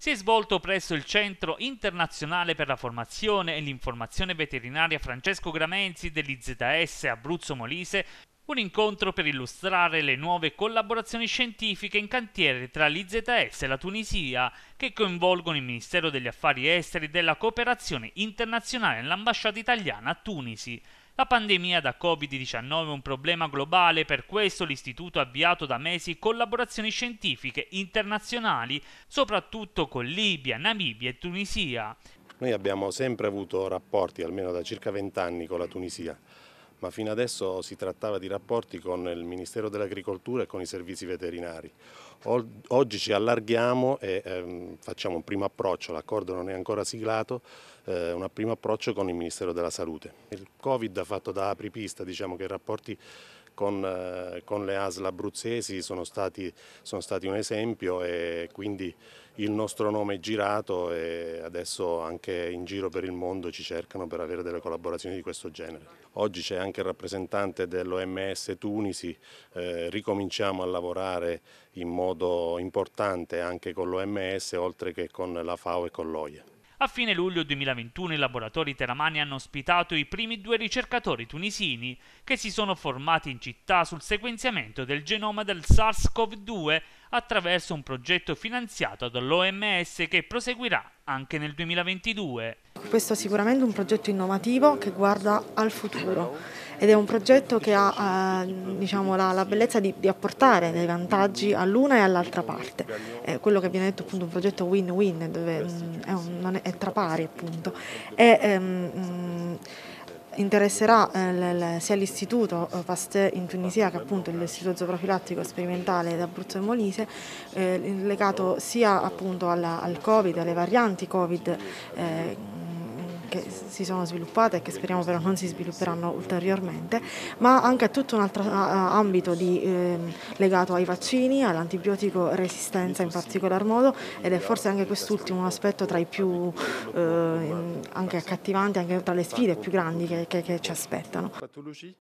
si è svolto presso il Centro Internazionale per la Formazione e l'Informazione Veterinaria Francesco Gramenzi dell'IZS Abruzzo Molise un incontro per illustrare le nuove collaborazioni scientifiche in cantiere tra l'IZS e la Tunisia che coinvolgono il Ministero degli Affari Esteri e della Cooperazione Internazionale e l'Ambasciata Italiana a Tunisi. La pandemia da Covid-19 è un problema globale, per questo l'Istituto ha avviato da mesi collaborazioni scientifiche internazionali, soprattutto con Libia, Namibia e Tunisia. Noi abbiamo sempre avuto rapporti, almeno da circa vent'anni, con la Tunisia, ma fino adesso si trattava di rapporti con il Ministero dell'Agricoltura e con i servizi veterinari. Oggi ci allarghiamo e ehm, facciamo un primo approccio, l'accordo non è ancora siglato, eh, un primo approccio con il Ministero della Salute. Il Covid ha fatto da apripista, diciamo che i rapporti con, eh, con le ASL abruzzesi sono stati, sono stati, un esempio e quindi il nostro nome è girato e adesso anche in giro per il mondo ci cercano per avere delle collaborazioni di questo genere. Oggi c'è anche il rappresentante dell'OMS Tunisi, eh, ricominciamo a lavorare in modo importante anche con l'OMS oltre che con la FAO e con l'OIE. A fine luglio 2021 i laboratori teramani hanno ospitato i primi due ricercatori tunisini che si sono formati in città sul sequenziamento del genoma del SARS-CoV-2 attraverso un progetto finanziato dall'OMS che proseguirà anche nel 2022. Questo è sicuramente un progetto innovativo che guarda al futuro ed è un progetto che ha eh, diciamo, la, la, bellezza di, di, apportare dei vantaggi all'una e all'altra parte. È quello che viene detto appunto un progetto win-win, dove mh, mm, è un non è tra pari appunto. E, ehm, mm, interesserà eh, sia l'istituto eh, Pasteur in Tunisia che appunto l'istituto zooprofilattico sperimentale d'Abruzzo e Molise eh, legato sia appunto alla, al Covid, alle varianti Covid eh, che si sono sviluppate e che speriamo però non si svilupperanno ulteriormente, ma anche a tutto un altro ambito di, eh, legato ai vaccini, all'antibiotico resistenza in particolar modo ed è forse anche quest'ultimo aspetto tra i più eh, anche accattivanti, anche tra le sfide più grandi che, che, che ci aspettano.